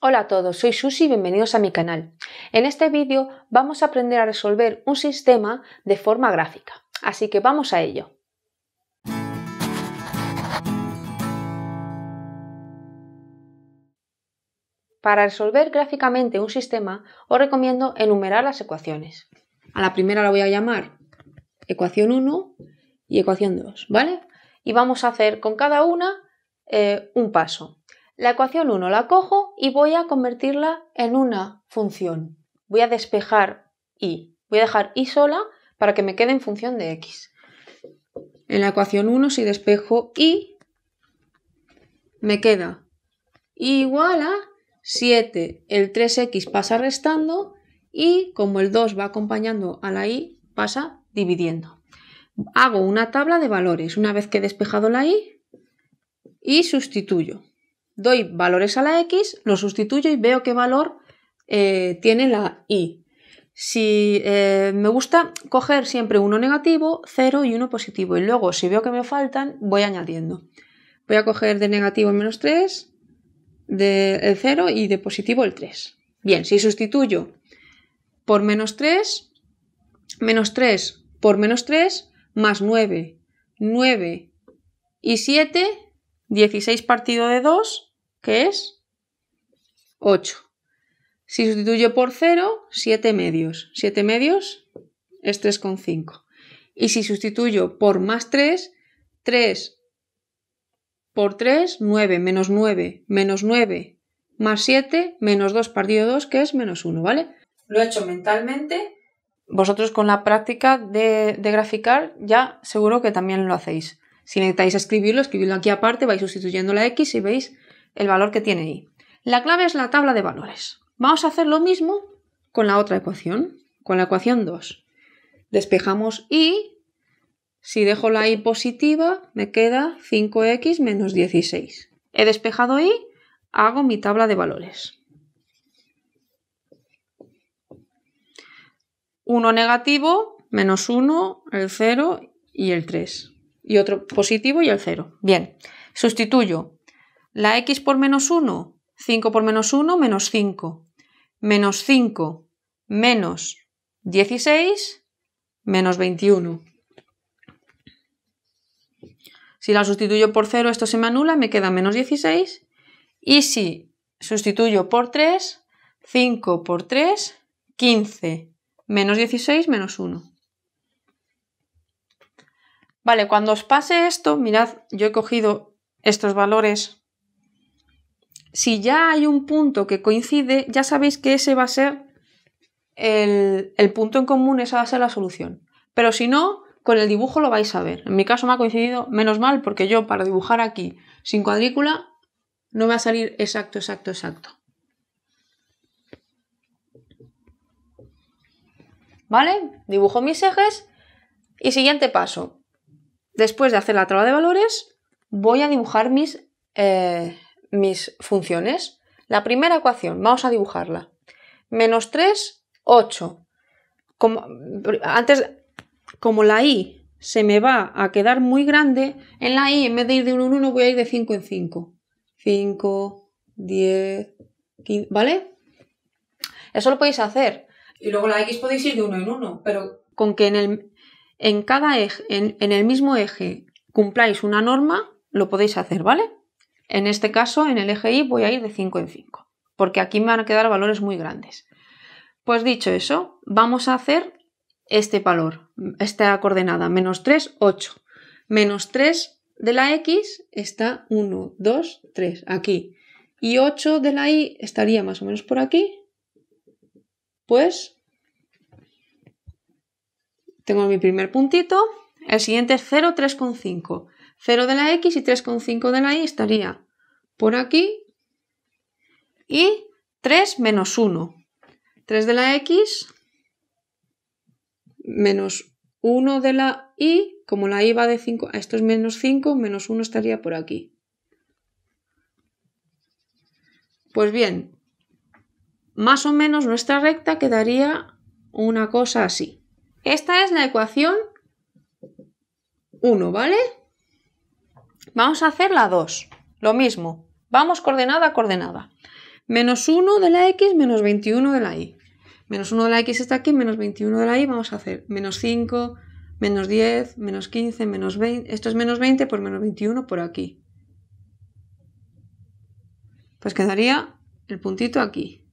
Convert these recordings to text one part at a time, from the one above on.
Hola a todos, soy Susi y bienvenidos a mi canal. En este vídeo vamos a aprender a resolver un sistema de forma gráfica, así que vamos a ello. Para resolver gráficamente un sistema, os recomiendo enumerar las ecuaciones. A la primera la voy a llamar ecuación 1 y ecuación 2, ¿vale? Y vamos a hacer con cada una eh, un paso. La ecuación 1 la cojo y voy a convertirla en una función. Voy a despejar y. Voy a dejar y sola para que me quede en función de x. En la ecuación 1, si despejo y, me queda igual a 7. El 3x pasa restando y como el 2 va acompañando a la y pasa dividiendo. Hago una tabla de valores una vez que he despejado la y y sustituyo doy valores a la X, lo sustituyo y veo qué valor eh, tiene la Y. Si eh, me gusta coger siempre uno negativo, 0 y uno positivo. Y luego, si veo que me faltan, voy añadiendo. Voy a coger de negativo el menos 3, del 0 y de positivo el 3. Bien, si sustituyo por menos 3, menos 3 por menos 3, más 9. 9 y 7, 16 partido de 2, que es 8. Si sustituyo por 0, 7 medios. 7 medios es 3,5. Y si sustituyo por más 3, 3 por 3, 9, menos 9, menos 9, más 7, menos 2 partido 2, que es menos 1, ¿vale? Lo he hecho mentalmente. Vosotros con la práctica de, de graficar ya seguro que también lo hacéis. Si necesitáis escribirlo, escribidlo aquí aparte, vais sustituyendo la X y veis el valor que tiene y. La clave es la tabla de valores. Vamos a hacer lo mismo con la otra ecuación, con la ecuación 2. Despejamos y si dejo la i positiva me queda 5x menos 16. He despejado y hago mi tabla de valores. 1 negativo, menos 1, el 0 y el 3. Y otro positivo y el 0. Bien, sustituyo la x por menos 1, 5 por menos 1, menos 5. Menos 5 menos 16 menos 21. Si la sustituyo por 0, esto se me anula, me queda menos 16. Y si sustituyo por 3, 5 por 3, 15. Menos 16, menos 1. Vale, cuando os pase esto, mirad, yo he cogido estos valores si ya hay un punto que coincide, ya sabéis que ese va a ser el, punto en común, esa va a ser la solución. Pero si no, con el dibujo lo vais a ver. En mi caso me ha coincidido menos mal porque yo para dibujar aquí sin cuadrícula no me va a salir exacto, exacto, exacto. ¿Vale? Dibujo mis ejes y siguiente paso. Después de hacer la traba de valores, voy a dibujar mis... Eh, mis funciones. La primera ecuación, vamos a dibujarla. Menos 3, 8. Como, antes, como la i se me va a quedar muy grande, en la i en vez de ir de 1 en 1 voy a ir de 5 en 5. 5, 10, 15, ¿vale? Eso lo podéis hacer. Y luego la x podéis ir de 1 en 1, pero con que en, el, en cada eje, en el mismo eje cumpláis una norma, lo podéis hacer, ¿vale? En este caso, en el eje Y voy a ir de 5 en 5, porque aquí me van a quedar valores muy grandes. Pues dicho eso, vamos a hacer este valor, esta coordenada, menos 3, 8. Menos 3 de la X está 1, 2, 3, aquí. Y 8 de la Y estaría más o menos por aquí. Pues tengo mi primer puntito. El siguiente es 0, 3,5. 0 de la X y 3,5 de la Y estaría por aquí y 3 menos 1. 3 de la X menos 1 de la Y, como la Y va de 5, esto es menos 5, menos 1 estaría por aquí. Pues bien, más o menos nuestra recta quedaría una cosa así. Esta es la ecuación 1, ¿vale? Vamos a hacer la 2. Lo mismo. Vamos coordenada a coordenada. Menos 1 de la x menos 21 de la y. Menos 1 de la x está aquí, menos 21 de la y. Vamos a hacer menos 5, menos 10, menos 15, menos 20. Esto es menos 20 por menos 21 por aquí. Pues quedaría el puntito aquí.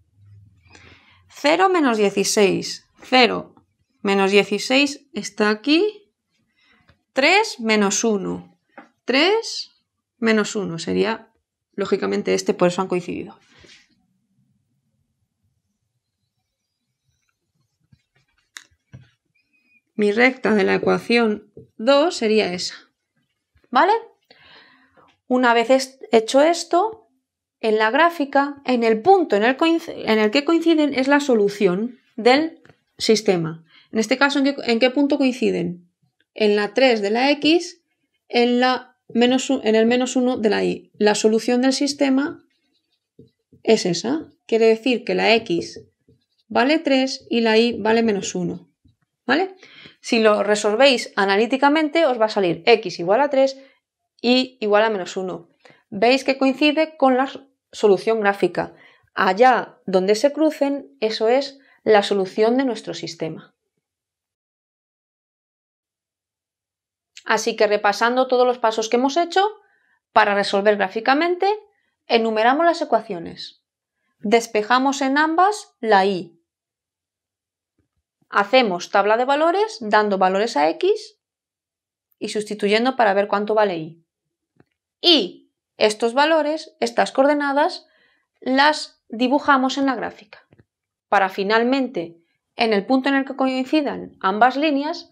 0 menos 16. 0 menos 16 está aquí. 3 menos 1. 3 menos 1 sería, lógicamente, este, por eso han coincidido. Mi recta de la ecuación 2 sería esa. ¿Vale? Una vez hecho esto, en la gráfica, en el punto en el, que coinciden es la solución del sistema. En este caso, ¿en qué, ¿en qué punto coinciden? En la 3 de la x, en la menos en el menos 1 de la y. La solución del sistema es esa. Quiere decir que la x vale 3 y la y vale menos 1. ¿Vale? Si lo resolvéis analíticamente, os va a salir x igual a 3 y igual a menos 1. Veis que coincide con la solución gráfica. Allá donde se crucen, eso es la solución de nuestro sistema. Así que repasando todos los pasos que hemos hecho, para resolver gráficamente, enumeramos las ecuaciones. Despejamos en ambas la y. Hacemos tabla de valores dando valores a x y sustituyendo para ver cuánto vale y. Y estos valores, estas coordenadas, las dibujamos en la gráfica. Para finalmente, en el punto en el que coincidan ambas líneas,